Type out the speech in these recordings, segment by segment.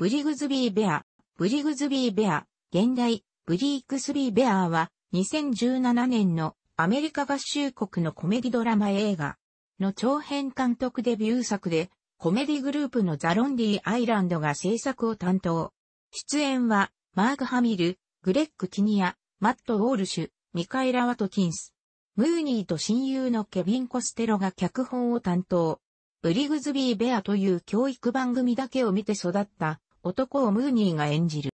ブリグズビー・ベア、ブリグズビー・ベア、現代、ブリークスビー・ベアーは、2017年のアメリカ合衆国のコメディドラマ映画の長編監督デビュー作で、コメディグループのザ・ロンディ・アイランドが制作を担当。出演は、マーク・ハミル、グレッグ・キニア、マット・ウォールシュ、ミカエラ・ワトキンス、ムーニーと親友のケビン・コステロが脚本を担当。ブリグズビー・ベアという教育番組だけを見て育った男をムーニーが演じる。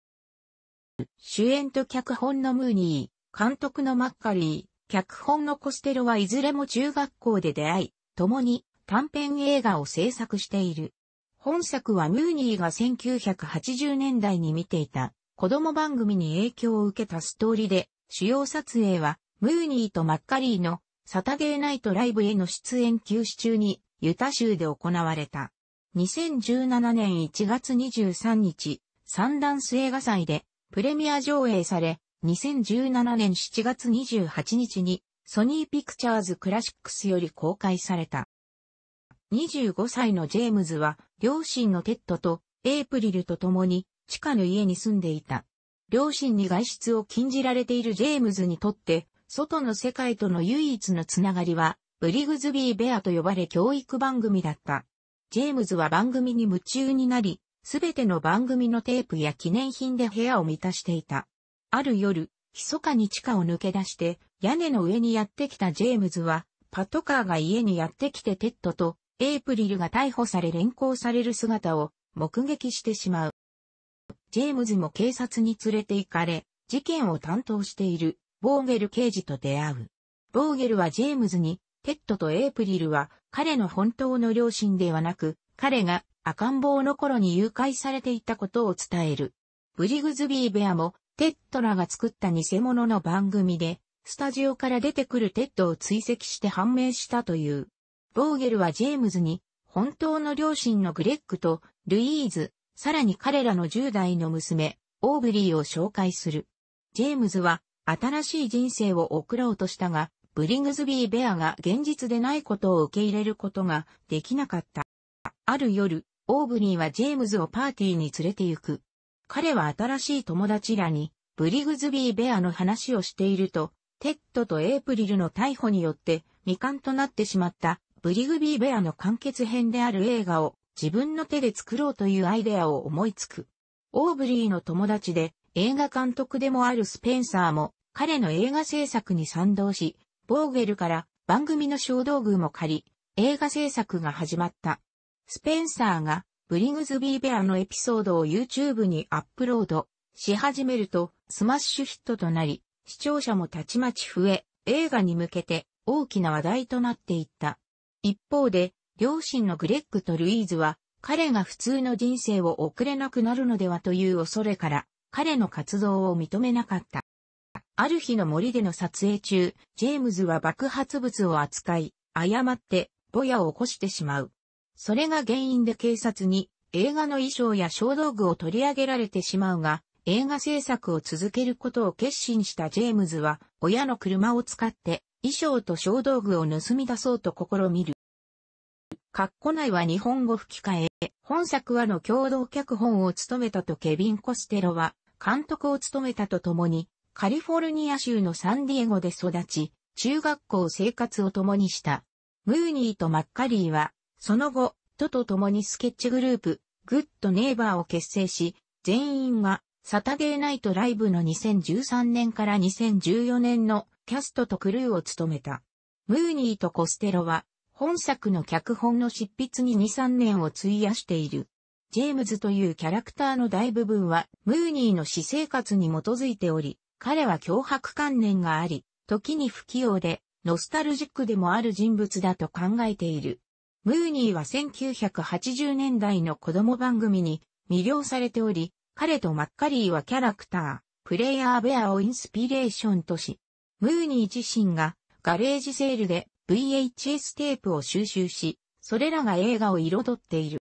主演と脚本のムーニー、監督のマッカリー、脚本のコステロはいずれも中学校で出会い、共に短編映画を制作している。本作はムーニーが1980年代に見ていた子供番組に影響を受けたストーリーで、主要撮影はムーニーとマッカリーのサタデーナイトライブへの出演休止中にユタ州で行われた。2017年1月23日、三段ス映画祭でプレミア上映され、2017年7月28日にソニーピクチャーズクラシックスより公開された。25歳のジェームズは両親のテッドとエイプリルと共に地下の家に住んでいた。両親に外出を禁じられているジェームズにとって外の世界との唯一のつながりはブリグズビーベアと呼ばれ教育番組だった。ジェームズは番組に夢中になり、すべての番組のテープや記念品で部屋を満たしていた。ある夜、密かに地下を抜け出して、屋根の上にやってきたジェームズは、パトカーが家にやってきてテッドと、エイプリルが逮捕され連行される姿を目撃してしまう。ジェームズも警察に連れて行かれ、事件を担当しているボーゲル刑事と出会う。ボーゲルはジェームズにテッドとエイプリルは彼の本当の両親ではなく、彼が赤ん坊の頃に誘拐されていたことを伝える。ブリグズビー・ベアも、テッドらが作った偽物の番組で、スタジオから出てくるテッドを追跡して判明したという。ボーゲルはジェームズに、本当の両親のグレッグとルイーズ、さらに彼らの10代の娘、オーブリーを紹介する。ジェームズは、新しい人生を送ろうとしたが、ブリングズビー・ベアが現実でないことを受け入れることができなかった。ある夜、オーブリーはジェームズをパーティーに連れて行く。彼は新しい友達らに、ブリグズビー・ベアの話をしていると、テッドとエイプリルの逮捕によって未完となってしまったブリグビー・ベアの完結編である映画を自分の手で作ろうというアイデアを思いつく。オーブリーの友達で映画監督でもあるスペンサーも彼の映画制作に賛同し、ボーゲルから番組の小道具も借り、映画制作が始まった。スペンサーがブリングズビーベアのエピソードを YouTube にアップロードし始めるとスマッシュヒットとなり、視聴者もたちまち増え、映画に向けて大きな話題となっていった。一方で、両親のグレッグとルイーズは、彼が普通の人生を送れなくなるのではという恐れから、彼の活動を認めなかった。ある日の森での撮影中、ジェームズは爆発物を扱い、誤って、ボヤを起こしてしまう。それが原因で警察に映画の衣装や小道具を取り上げられてしまうが、映画制作を続けることを決心したジェームズは、親の車を使って衣装と小道具を盗み出そうと試みる。カッコ内は日本語吹き替え、本作はの共同脚本を務めたとケビン・コステロは監督を務めたとともに、カリフォルニア州のサンディエゴで育ち、中学校生活を共にした。ムーニーとマッカリーは、その後、トと共にスケッチグループ、グッドネイバーを結成し、全員がサタデーナイトライブの2013年から2014年のキャストとクルーを務めた。ムーニーとコステロは、本作の脚本の執筆に2、3年を費やしている。ジェームズというキャラクターの大部分は、ムーニーの私生活に基づいており、彼は脅迫観念があり、時に不器用で、ノスタルジックでもある人物だと考えている。ムーニーは1980年代の子供番組に魅了されており、彼とマッカリーはキャラクター、プレイヤーベアをインスピレーションとし、ムーニー自身がガレージセールで VHS テープを収集し、それらが映画を彩っている。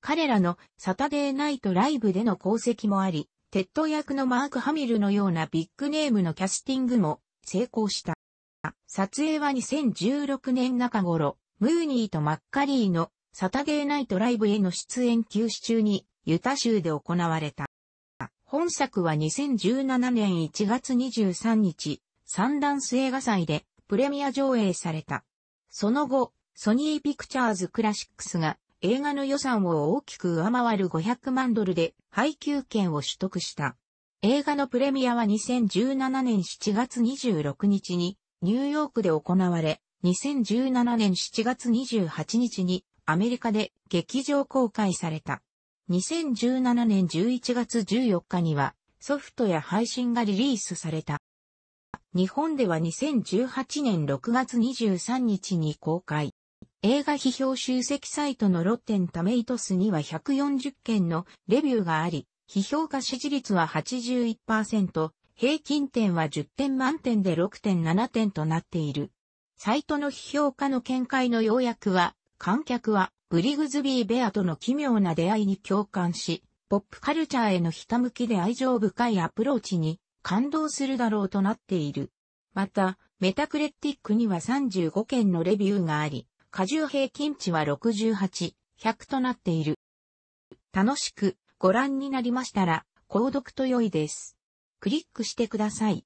彼らのサタデーナイトライブでの功績もあり、テッド役のマーク・ハミルのようなビッグネームのキャスティングも成功した。撮影は2016年中頃、ムーニーとマッカリーのサタデーナイトライブへの出演休止中にユタ州で行われた。本作は2017年1月23日、サンダンス映画祭でプレミア上映された。その後、ソニーピクチャーズクラシックスが映画の予算を大きく上回る500万ドルで配給権を取得した。映画のプレミアは2017年7月26日にニューヨークで行われ、2017年7月28日にアメリカで劇場公開された。2017年11月14日にはソフトや配信がリリースされた。日本では2018年6月23日に公開。映画批評集積サイトのロッテンタメイトスには140件のレビューがあり、批評価支持率は81%、平均点は10点満点で6.7点となっている。サイトの批評家の見解の要約は、観客はブリグズビー・ベアとの奇妙な出会いに共感し、ポップカルチャーへのひたむきで愛情深いアプローチに感動するだろうとなっている。また、メタクレッティックには35件のレビューがあり、荷重平均値は68、100となっている。楽しくご覧になりましたら、購読と良いです。クリックしてください。